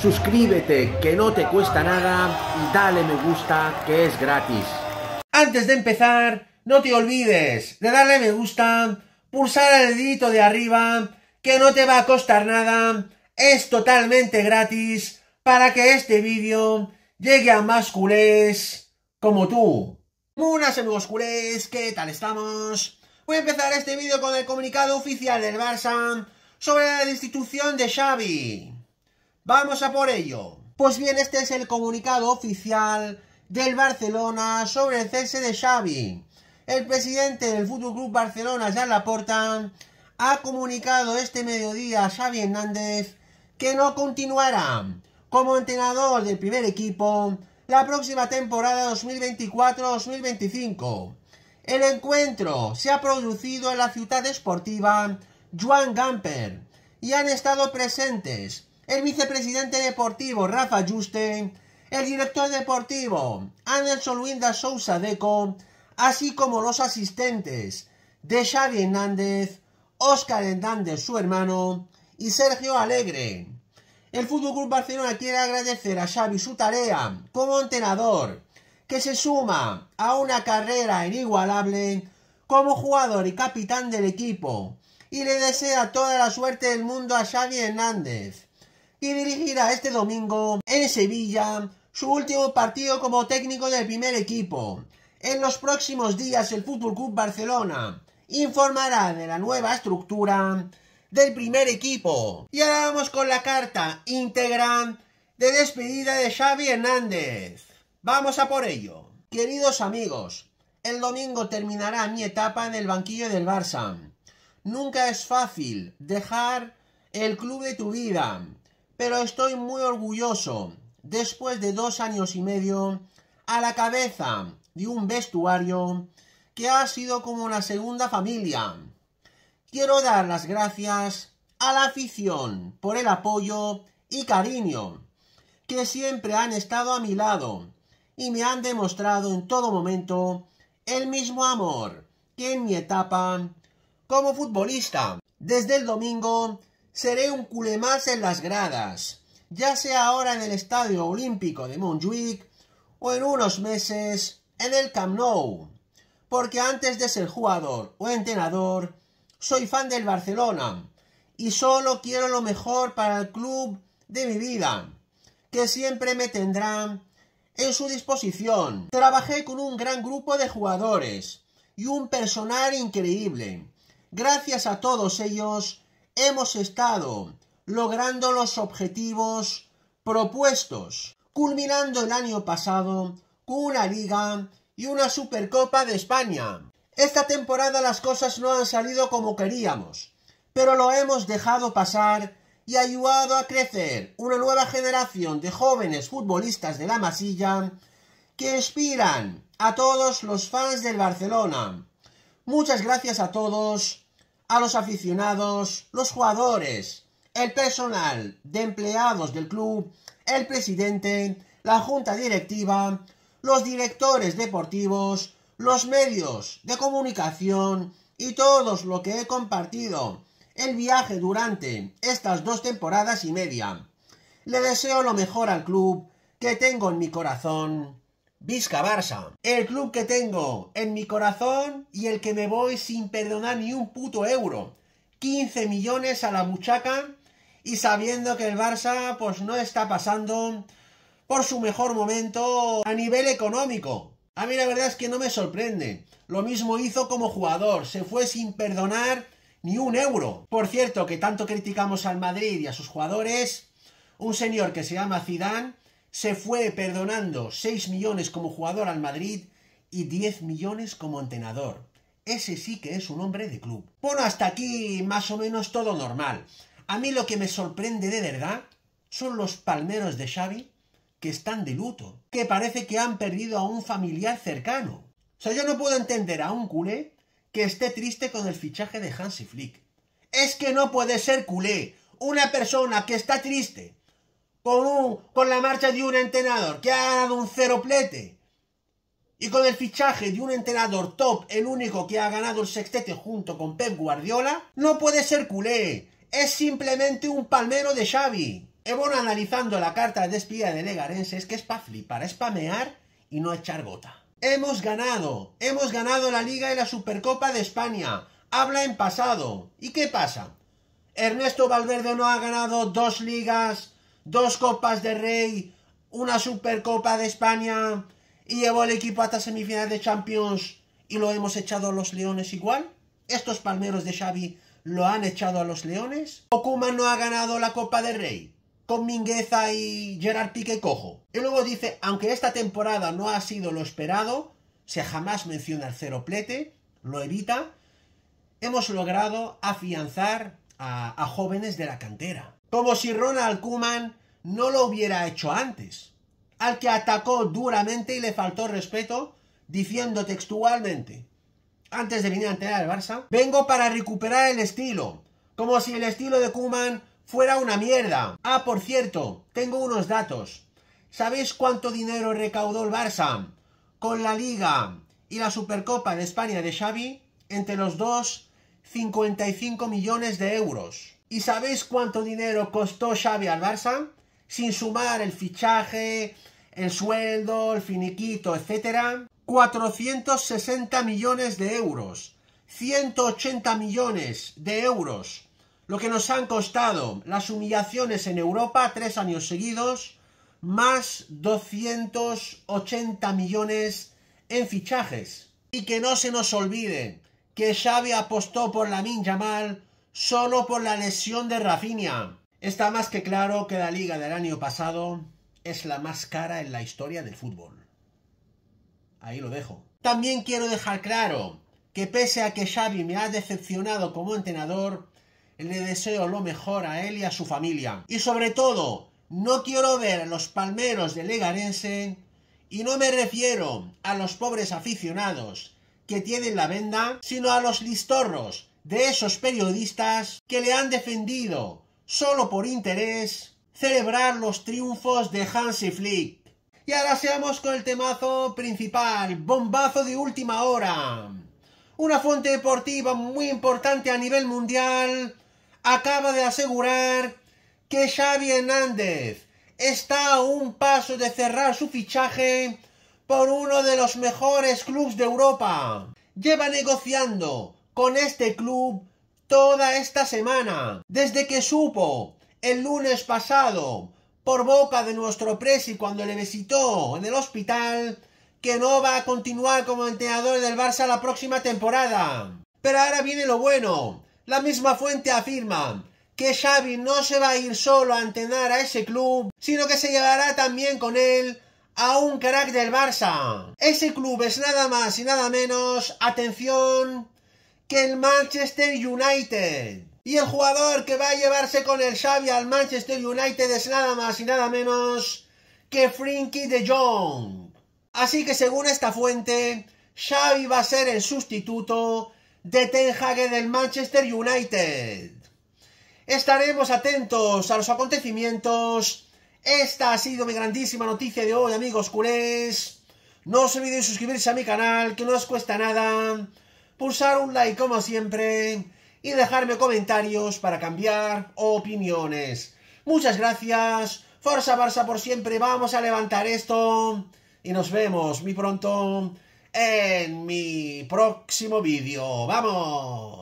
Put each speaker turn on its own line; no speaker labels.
suscríbete que no te cuesta nada y dale me gusta que es gratis. Antes de empezar, no te olvides de darle me gusta, pulsar el dedito de arriba, que no te va a costar nada, es totalmente gratis para que este vídeo llegue a más culés como tú. Buenas amigos culés, ¿qué tal estamos? Voy a empezar este vídeo con el comunicado oficial del Barça sobre la destitución de Xavi. Vamos a por ello. Pues bien, este es el comunicado oficial del Barcelona sobre el cese de Xavi. El presidente del Fútbol Club Barcelona, Jean Laporta, ha comunicado este mediodía a Xavi Hernández que no continuará como entrenador del primer equipo la próxima temporada 2024-2025. El encuentro se ha producido en la ciudad esportiva Juan Gamper y han estado presentes el vicepresidente deportivo Rafa Juste, el director deportivo Anderson Luinda Sousa Deco, así como los asistentes de Xavi Hernández, Óscar Hernández, su hermano, y Sergio Alegre. El Fútbol Club Barcelona quiere agradecer a Xavi su tarea como entrenador, que se suma a una carrera inigualable como jugador y capitán del equipo, y le desea toda la suerte del mundo a Xavi Hernández, y dirigirá este domingo en Sevilla su último partido como técnico del primer equipo. En los próximos días el Fútbol Club Barcelona informará de la nueva estructura del primer equipo. Y ahora vamos con la carta íntegra de despedida de Xavi Hernández. Vamos a por ello. Queridos amigos, el domingo terminará mi etapa en el banquillo del Barça. Nunca es fácil dejar el club de tu vida, pero estoy muy orgulloso. Después de dos años y medio, a la cabeza de un vestuario que ha sido como una segunda familia. Quiero dar las gracias a la afición por el apoyo y cariño que siempre han estado a mi lado y me han demostrado en todo momento el mismo amor que en mi etapa como futbolista. Desde el domingo seré un culemás en las gradas, ya sea ahora en el Estadio Olímpico de Montjuic o en unos meses en el Camp Nou, porque antes de ser jugador o entrenador, soy fan del Barcelona y solo quiero lo mejor para el club de mi vida, que siempre me tendrán en su disposición. Trabajé con un gran grupo de jugadores y un personal increíble. Gracias a todos ellos hemos estado logrando los objetivos propuestos, culminando el año pasado con una liga y una Supercopa de España. Esta temporada las cosas no han salido como queríamos, pero lo hemos dejado pasar y ayudado a crecer una nueva generación de jóvenes futbolistas de la masilla que inspiran a todos los fans del Barcelona. Muchas gracias a todos a los aficionados, los jugadores, el personal de empleados del club, el presidente, la junta directiva, los directores deportivos, los medios de comunicación y todos lo que he compartido el viaje durante estas dos temporadas y media. Le deseo lo mejor al club que tengo en mi corazón Vizca Barça. El club que tengo en mi corazón y el que me voy sin perdonar ni un puto euro. 15 millones a la muchaca y sabiendo que el Barça pues no está pasando por su mejor momento a nivel económico. A mí la verdad es que no me sorprende. Lo mismo hizo como jugador, se fue sin perdonar ni un euro. Por cierto, que tanto criticamos al Madrid y a sus jugadores, un señor que se llama Zidane se fue perdonando 6 millones como jugador al Madrid y 10 millones como entrenador. Ese sí que es un hombre de club. Bueno, hasta aquí más o menos todo normal. A mí lo que me sorprende de verdad son los palmeros de Xavi que están de luto, que parece que han perdido a un familiar cercano. O sea, yo no puedo entender a un culé que esté triste con el fichaje de Hansi Flick. Es que no puede ser culé una persona que está triste con, con la marcha de un entrenador que ha ganado un cero plete. Y con el fichaje de un entrenador top, el único que ha ganado el sextete junto con Pep Guardiola, no puede ser culé. Es simplemente un palmero de Xavi. Ebon analizando la carta de despedida de Es que es para flipar, es para mear y no echar gota. Hemos ganado, hemos ganado la Liga y la Supercopa de España. Habla en pasado. ¿Y qué pasa? Ernesto Valverde no ha ganado dos ligas, dos Copas de Rey, una Supercopa de España y llevó el equipo hasta semifinal de Champions y lo hemos echado a los Leones igual. Estos palmeros de Xavi lo han echado a los Leones. Okuma no ha ganado la Copa de Rey con Mingueza y Gerard Pique cojo. Y luego dice, aunque esta temporada no ha sido lo esperado, se jamás menciona el cero plete, lo evita, hemos logrado afianzar a jóvenes de la cantera. Como si Ronald Kuman no lo hubiera hecho antes. Al que atacó duramente y le faltó respeto, diciendo textualmente, antes de venir a enterar al Barça, vengo para recuperar el estilo. Como si el estilo de Kuman fuera una mierda. Ah, por cierto, tengo unos datos. ¿Sabéis cuánto dinero recaudó el Barça con la Liga y la Supercopa de España de Xavi? Entre los dos, 55 millones de euros. ¿Y sabéis cuánto dinero costó Xavi al Barça? Sin sumar el fichaje, el sueldo, el finiquito, etc. 460 millones de euros. 180 millones de euros. Lo que nos han costado las humillaciones en Europa tres años seguidos. Más 280 millones en fichajes. Y que no se nos olvide que Xavi apostó por la Mal solo por la lesión de Rafinha. Está más que claro que la liga del año pasado es la más cara en la historia del fútbol. Ahí lo dejo. También quiero dejar claro que pese a que Xavi me ha decepcionado como entrenador, le deseo lo mejor a él y a su familia. Y sobre todo, no quiero ver a los palmeros de Legarense y no me refiero a los pobres aficionados que tienen la venda, sino a los listorros de esos periodistas que le han defendido, solo por interés, celebrar los triunfos de Hansi Flick. Y ahora seamos con el temazo principal, bombazo de última hora. Una fuente deportiva muy importante a nivel mundial acaba de asegurar que Xavi Hernández está a un paso de cerrar su fichaje por uno de los mejores clubes de Europa. Lleva negociando con este club toda esta semana. Desde que supo el lunes pasado por boca de nuestro presi cuando le visitó en el hospital que no va a continuar como entrenador del Barça la próxima temporada. Pero ahora viene lo bueno. La misma fuente afirma que Xavi no se va a ir solo a entrenar a ese club, sino que se llevará también con él a un crack del Barça. Ese club es nada más y nada menos, atención, que el Manchester United. Y el jugador que va a llevarse con el Xavi al Manchester United es nada más y nada menos que Frinky de Jong. Así que según esta fuente, Xavi va a ser el sustituto de Ten Hag del Manchester United. Estaremos atentos a los acontecimientos. Esta ha sido mi grandísima noticia de hoy, amigos culés. No os olvidéis suscribirse a mi canal, que no os cuesta nada pulsar un like como siempre y dejarme comentarios para cambiar opiniones. Muchas gracias, Forza Barça por siempre, vamos a levantar esto y nos vemos muy pronto en mi próximo vídeo. ¡Vamos!